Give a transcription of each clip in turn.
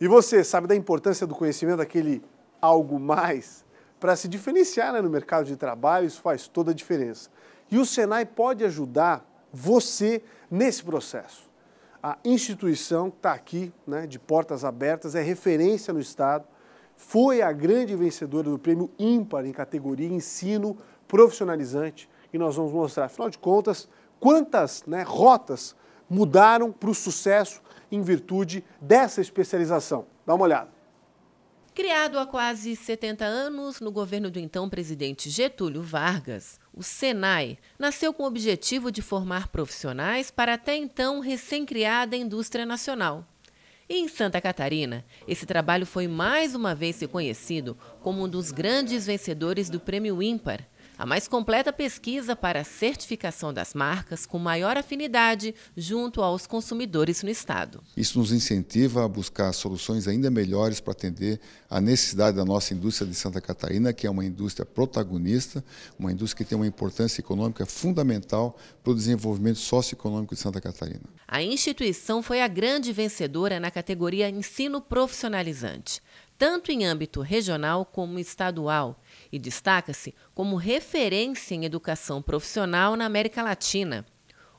E você sabe da importância do conhecimento daquele algo mais? Para se diferenciar né, no mercado de trabalho, isso faz toda a diferença. E o Senai pode ajudar você nesse processo. A instituição está aqui, né, de portas abertas, é referência no Estado, foi a grande vencedora do prêmio ímpar em categoria ensino profissionalizante e nós vamos mostrar, afinal de contas, quantas né, rotas mudaram para o sucesso em virtude dessa especialização. Dá uma olhada. Criado há quase 70 anos no governo do então presidente Getúlio Vargas, o Senai nasceu com o objetivo de formar profissionais para até então recém-criada indústria nacional. E em Santa Catarina, esse trabalho foi mais uma vez reconhecido como um dos grandes vencedores do Prêmio Ímpar, a mais completa pesquisa para certificação das marcas com maior afinidade junto aos consumidores no Estado. Isso nos incentiva a buscar soluções ainda melhores para atender a necessidade da nossa indústria de Santa Catarina, que é uma indústria protagonista, uma indústria que tem uma importância econômica fundamental para o desenvolvimento socioeconômico de Santa Catarina. A instituição foi a grande vencedora na categoria Ensino Profissionalizante tanto em âmbito regional como estadual, e destaca-se como referência em educação profissional na América Latina.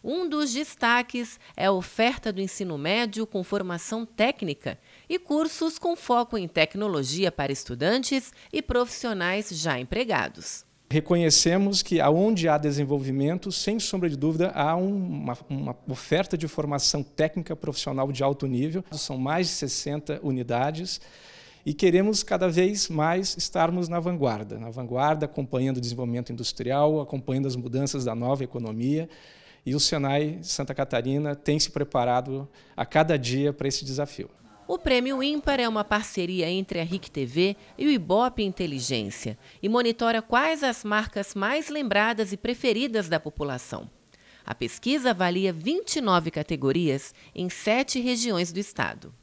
Um dos destaques é a oferta do ensino médio com formação técnica e cursos com foco em tecnologia para estudantes e profissionais já empregados. Reconhecemos que aonde há desenvolvimento, sem sombra de dúvida, há uma, uma, oferta de formação técnica profissional de alto nível. São mais de 60 unidades e queremos cada vez mais estarmos na vanguarda, na vanguarda acompanhando o desenvolvimento industrial, acompanhando as mudanças da nova economia. E o Senai Santa Catarina tem se preparado a cada dia para esse desafio. O Prêmio Ímpar é uma parceria entre a RIC TV e o Ibope Inteligência e monitora quais as marcas mais lembradas e preferidas da população. A pesquisa avalia 29 categorias em sete regiões do estado.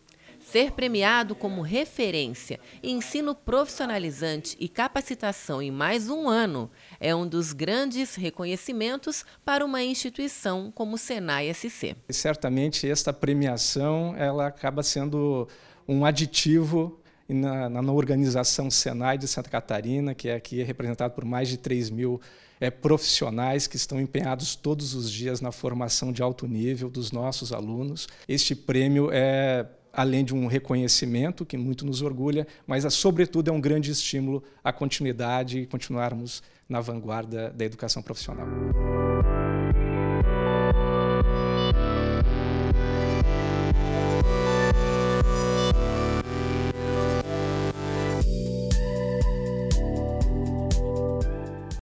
Ser premiado como referência ensino profissionalizante e capacitação em mais um ano é um dos grandes reconhecimentos para uma instituição como o Senai SC. E certamente esta premiação ela acaba sendo um aditivo na, na, na, organização Senai de Santa Catarina, que é aqui representado por mais de 3 mil é, profissionais que estão empenhados todos os dias na formação de alto nível dos nossos alunos. Este prêmio é além de um reconhecimento que muito nos orgulha, mas, ah, sobretudo, é um grande estímulo à continuidade e continuarmos na vanguarda da educação profissional.